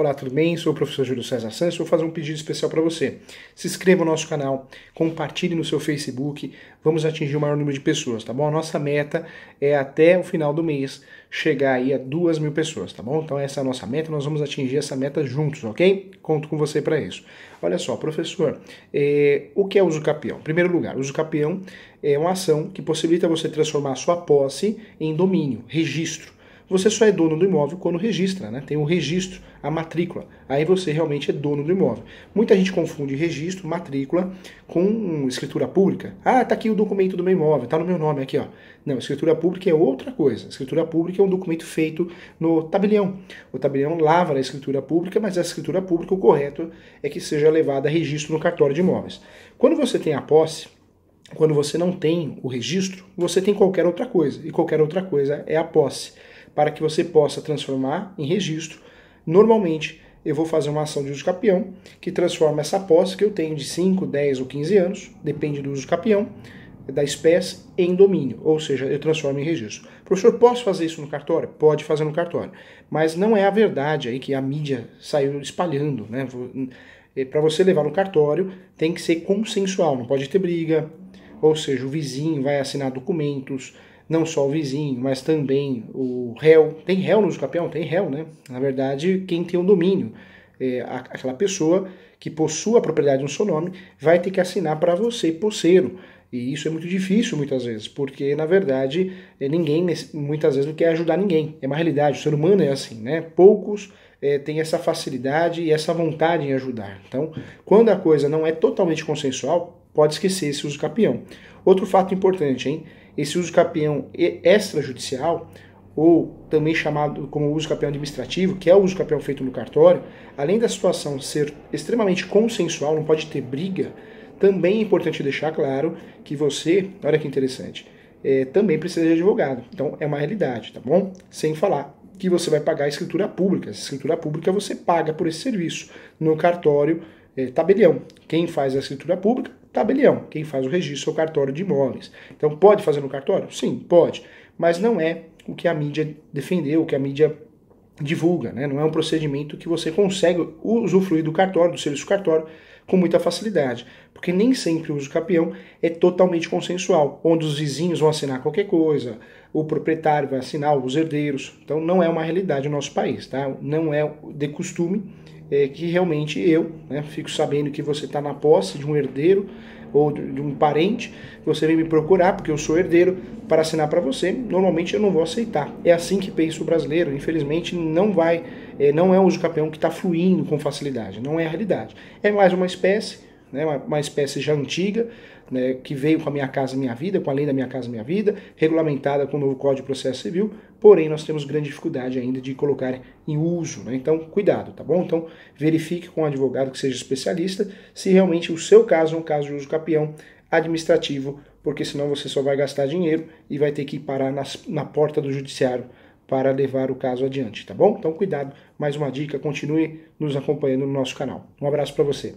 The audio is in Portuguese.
Olá, tudo bem? Sou o professor Júlio César Santos. Vou fazer um pedido especial para você. Se inscreva no nosso canal, compartilhe no seu Facebook. Vamos atingir o maior número de pessoas, tá bom? A nossa meta é até o final do mês chegar aí a duas mil pessoas, tá bom? Então essa é a nossa meta. Nós vamos atingir essa meta juntos, ok? Conto com você para isso. Olha só, professor, é... o que é uso capião? Em primeiro lugar, uso capião é uma ação que possibilita você transformar sua posse em domínio, registro você só é dono do imóvel quando registra, né? Tem o um registro, a matrícula. Aí você realmente é dono do imóvel. Muita gente confunde registro, matrícula com escritura pública. Ah, tá aqui o documento do meu imóvel, tá no meu nome aqui, ó. Não, escritura pública é outra coisa. Escritura pública é um documento feito no tabelião. O tabelião lava a escritura pública, mas a escritura pública o correto é que seja levada a registro no cartório de imóveis. Quando você tem a posse, quando você não tem o registro, você tem qualquer outra coisa, e qualquer outra coisa é a posse para que você possa transformar em registro. Normalmente, eu vou fazer uma ação de uso capião que transforma essa posse que eu tenho de 5, 10 ou 15 anos, depende do uso capião, da espécie em domínio, ou seja, eu transformo em registro. Professor, posso fazer isso no cartório? Pode fazer no cartório, mas não é a verdade aí que a mídia saiu espalhando, né? Eh, para você levar no cartório, tem que ser consensual, não pode ter briga, ou seja, o vizinho vai assinar documentos, não só o vizinho, mas também o réu. Tem réu no campeão? Tem réu, né? Na verdade, quem tem o um domínio, é, aquela pessoa que possui a propriedade no seu nome, vai ter que assinar para você, posseiro. E isso é muito difícil muitas vezes, porque na verdade é, ninguém muitas vezes não quer ajudar ninguém. É uma realidade, o ser humano é assim, né? Poucos é, têm essa facilidade e essa vontade em ajudar. Então, quando a coisa não é totalmente consensual, pode esquecer esse uso capião. Outro fato importante, hein? Esse uso capião extrajudicial, ou também chamado como uso capião administrativo, que é o uso capião feito no cartório, além da situação ser extremamente consensual, não pode ter briga, também é importante deixar claro que você, olha que interessante, é, também precisa de advogado. Então é uma realidade, tá bom? Sem falar que você vai pagar a escritura pública. A escritura pública você paga por esse serviço no cartório é, tabelião. Quem faz a escritura pública tabelião, quem faz o registro é o cartório de imóveis. Então pode fazer no cartório? Sim, pode, mas não é o que a mídia defendeu, o que a mídia divulga, né? Não é um procedimento que você consegue usufruir do cartório, do serviço cartório com muita facilidade, porque nem sempre o uso capião é totalmente consensual, onde os vizinhos vão assinar qualquer coisa, o proprietário vai assinar, os herdeiros. Então não é uma realidade no nosso país, tá? Não é de costume é, que realmente eu né, fico sabendo que você está na posse de um herdeiro ou de um parente, você vem me procurar porque eu sou herdeiro para assinar para você. Normalmente eu não vou aceitar. É assim que pensa o brasileiro. Infelizmente não vai, é, não é um usucapião que está fluindo com facilidade. Não é a realidade. É mais uma espécie né, uma, uma espécie já antiga, né, que veio com a Minha Casa Minha Vida, com a lei da Minha Casa Minha Vida, regulamentada com o novo Código de Processo Civil, porém nós temos grande dificuldade ainda de colocar em uso. Né? Então, cuidado, tá bom? Então, verifique com um advogado que seja especialista se realmente o seu caso é um caso de uso capião administrativo, porque senão você só vai gastar dinheiro e vai ter que parar nas, na porta do judiciário para levar o caso adiante, tá bom? Então, cuidado, mais uma dica, continue nos acompanhando no nosso canal. Um abraço para você.